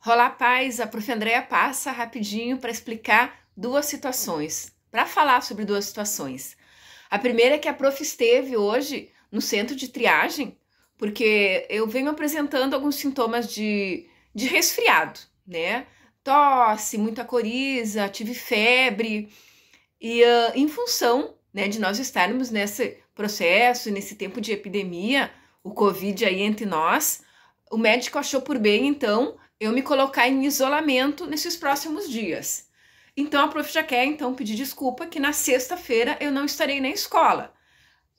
Rolar Paz, a Prof. Andréa passa rapidinho para explicar duas situações, para falar sobre duas situações. A primeira é que a Prof esteve hoje no centro de triagem, porque eu venho apresentando alguns sintomas de, de resfriado, né? Tosse, muita coriza, tive febre, e uh, em função né, de nós estarmos nesse processo, nesse tempo de epidemia, o Covid aí entre nós, o médico achou por bem, então, eu me colocar em isolamento nesses próximos dias. Então a prof já quer então pedir desculpa que na sexta-feira eu não estarei na escola.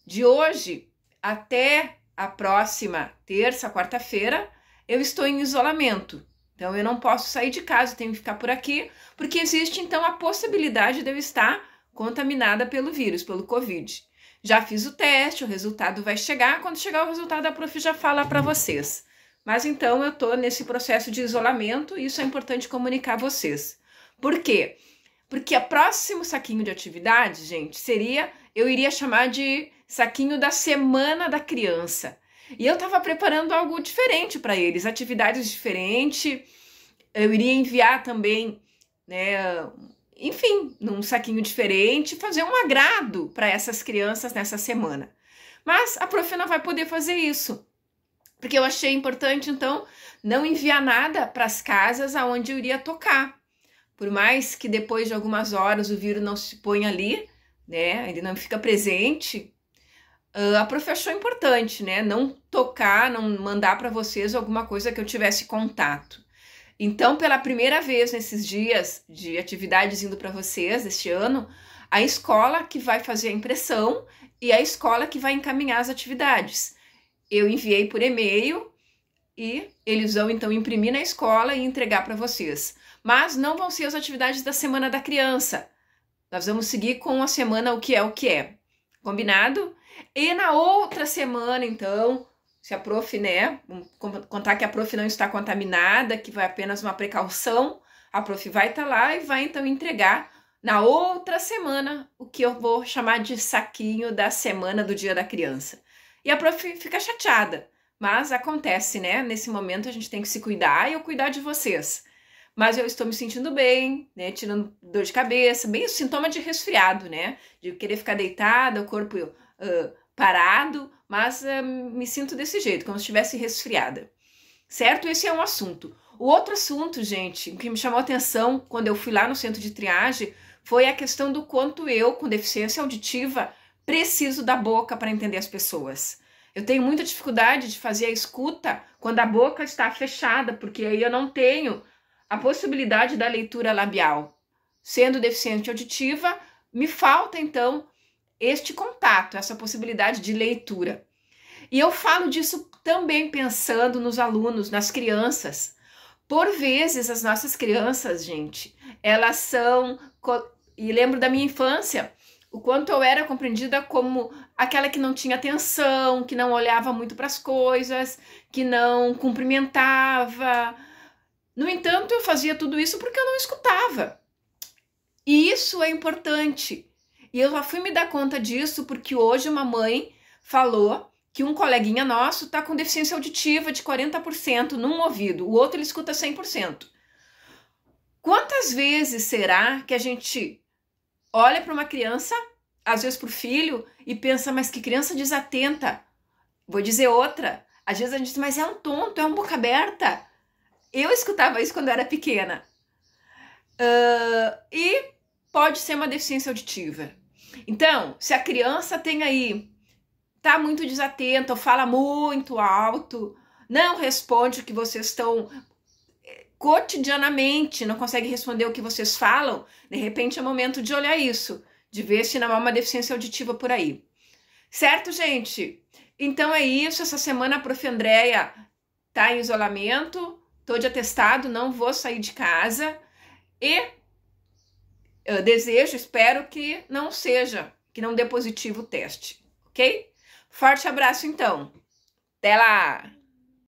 De hoje até a próxima terça, quarta-feira, eu estou em isolamento. Então eu não posso sair de casa, tenho que ficar por aqui, porque existe então a possibilidade de eu estar contaminada pelo vírus, pelo COVID. Já fiz o teste, o resultado vai chegar. Quando chegar o resultado, a prof já fala para vocês. Mas então eu estou nesse processo de isolamento e isso é importante comunicar a vocês. Por quê? Porque o próximo saquinho de atividade, gente, seria, eu iria chamar de saquinho da semana da criança. E eu estava preparando algo diferente para eles, atividades diferentes. Eu iria enviar também, né, enfim, num saquinho diferente, fazer um agrado para essas crianças nessa semana. Mas a prof não vai poder fazer isso. Porque eu achei importante, então, não enviar nada para as casas aonde eu iria tocar. Por mais que depois de algumas horas o vírus não se ponha ali, né? Ele não fica presente. a profissão achou importante, né? Não tocar, não mandar para vocês alguma coisa que eu tivesse contato. Então, pela primeira vez nesses dias de atividades indo para vocês este ano, a escola que vai fazer a impressão e a escola que vai encaminhar as atividades eu enviei por e-mail e eles vão então imprimir na escola e entregar para vocês. Mas não vão ser as atividades da semana da criança. Nós vamos seguir com a semana o que é o que é. Combinado? E na outra semana, então, se a prof, né, contar que a prof não está contaminada, que vai apenas uma precaução, a prof vai estar tá lá e vai então entregar na outra semana o que eu vou chamar de saquinho da semana do Dia da Criança. E a prof fica chateada. Mas acontece, né? Nesse momento a gente tem que se cuidar e eu cuidar de vocês. Mas eu estou me sentindo bem, né? Tirando dor de cabeça, bem o sintoma de resfriado, né? De querer ficar deitada, o corpo uh, parado, mas uh, me sinto desse jeito, como se estivesse resfriada. Certo? Esse é um assunto. O outro assunto, gente, que me chamou atenção quando eu fui lá no centro de triagem foi a questão do quanto eu, com deficiência auditiva, preciso da boca para entender as pessoas. Eu tenho muita dificuldade de fazer a escuta quando a boca está fechada, porque aí eu não tenho a possibilidade da leitura labial. Sendo deficiente auditiva, me falta então este contato, essa possibilidade de leitura. E eu falo disso também pensando nos alunos, nas crianças. Por vezes, as nossas crianças, gente, elas são. E lembro da minha infância, o quanto eu era compreendida como aquela que não tinha atenção, que não olhava muito para as coisas, que não cumprimentava. No entanto, eu fazia tudo isso porque eu não escutava. E isso é importante. E eu já fui me dar conta disso porque hoje uma mãe falou que um coleguinha nosso está com deficiência auditiva de 40% num ouvido, o outro ele escuta 100%. Quantas vezes será que a gente olha para uma criança, às vezes para o filho, e pensa, mas que criança desatenta. Vou dizer outra. Às vezes a gente diz, mas é um tonto, é uma boca aberta. Eu escutava isso quando eu era pequena. Uh, e pode ser uma deficiência auditiva. Então, se a criança tem aí, tá muito desatenta, ou fala muito alto, não responde o que vocês estão cotidianamente não consegue responder o que vocês falam, de repente é momento de olhar isso, de ver se não há uma deficiência auditiva por aí. Certo, gente? Então é isso. Essa semana a prof. Andréia tá em isolamento, tô de atestado, não vou sair de casa e eu eh, desejo, espero que não seja, que não dê positivo o teste, ok? Forte abraço então. Até lá!